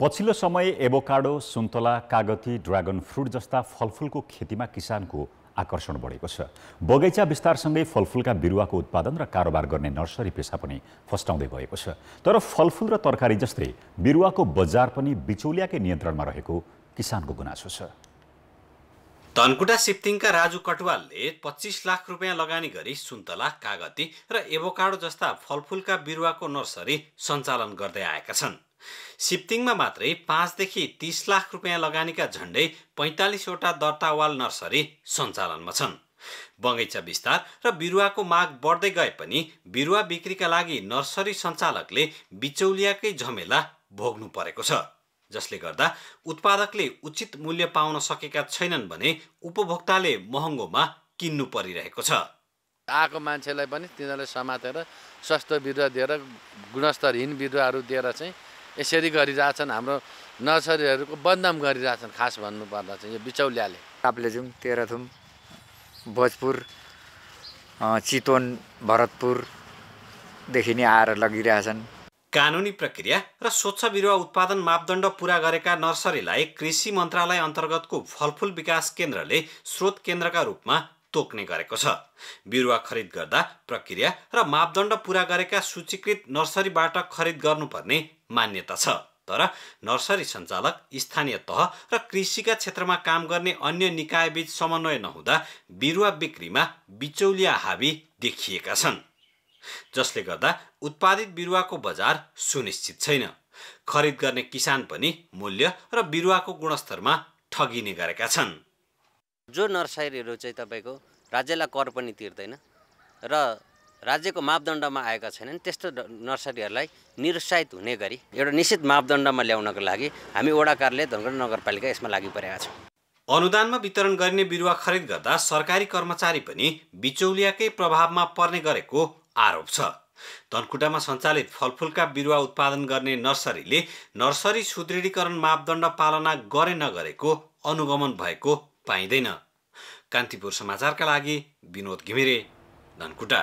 पछिल्लो समय एभोकाडो सुन्तला कागती ड्रागन फ्रुट जस्ता फलफुलको खेतीमा किसानको आकर्षण बढेको छ बगैँचा विस्तारसँगै फलफुलका बिरुवाको उत्पादन र कारोबार गर्ने नर्सरी पेसा पनि फस्टाउँदै गएको छ तर फलफुल र तरकारी जस्तै बिरुवाको बजार पनि बिचौलियाकै नियन्त्रणमा रहेको किसानको गुनासो छ धनकुटा सिप्तिङका राजु कटुवालले पच्चिस लाख रुपियाँ लगानी गरी सुन्तला कागती र एभोकाडो जस्ता फलफुलका बिरुवाको नर्सरी सञ्चालन गर्दै आएका छन् सिप्तिङमा मात्रै पाँचदेखि तिस लाख रुपियाँ लगानीका झन्डै पैँतालिसवटा दर्तावाल नर्सरी सञ्चालनमा छन् बगैँचा विस्तार र बिरुवाको माग बढ्दै गए पनि बिरुवा बिक्रीका लागि नर्सरी सञ्चालकले बिचौलियाकै झमेला भोग्नु परेको छ जसले गर्दा उत्पादकले उचित मूल्य पाउन सकेका छैनन् भने उपभोक्ताले महँगोमा किन्नु परिरहेको छ आएको मान्छेलाई पनि तिनीहरूले समातेर सस्तो बिरुवा दिएर गुणस्तरहीन बिरुवाहरू दिएर चाहिँ यसरी गरिरहेछन् हाम्रो नर्सरीहरूको बदनाम गरिरहेछन् खास भन्नुपर्दा चाहिँ यो बिचौलियाले काप्लेजुङ तेह्रथुम भोजपुर चितवन भरतपुरदेखि नै आएर लगिरहेछन् कानुनी प्रक्रिया र स्वच्छ बिरुवा उत्पादन मापदण्ड पुरा गरेका नर्सरीलाई कृषि मन्त्रालय अन्तर्गतको फलफुल विकास केन्द्रले स्रोत केन्द्रका रूपमा तोक्ने गरेको छ बिरुवा खरिद गर्दा प्रक्रिया र मापदण्ड पुरा गरेका सूचीकृत नर्सरीबाट खरिद गर्नुपर्ने मान्यता छ तर नर्सरी सञ्चालक स्थानीय तह र कृषिका क्षेत्रमा काम गर्ने अन्य निकायबीच समन्वय नहुँदा बिरुवा बिक्रीमा बिचौलिया हावी देखिएका छन् जसले गर्दा उत्पादित बिरुवाको बजार सुनिश्चित छैन खरिद गर्ने किसान पनि मूल्य र बिरुवाको गुणस्तरमा ठगिने गरेका छन् जो नर्सरीहरू चाहिँ तपाईँको राज्यलाई कर पनि तिर्दैन र राज्यको मापदण्डमा आएका छैनन् त्यस्तो नर्सरीहरूलाई निरुत्साहित हुने गरी एउटा निश्चित मापदण्डमा ल्याउनको लागि हामी वडा कार्यालय धनगढ नगरपालिका यसमा लागि परेका छौँ अनुदानमा वितरण गरिने बिरुवा खरिद गर्दा सरकारी कर्मचारी पनि बिचौलियाकै प्रभावमा पर्ने गरेको आरोप छ धनकुटामा सञ्चालित फलफुलका बिरुवा उत्पादन गर्ने नर्सरीले नर्सरी सुदृढीकरण मापदण्ड पालना गरे नगरेको अनुगमन भएको पाइँदैन कान्तिपुर समाचारका लागि विनोद घिमिरे धनकुटा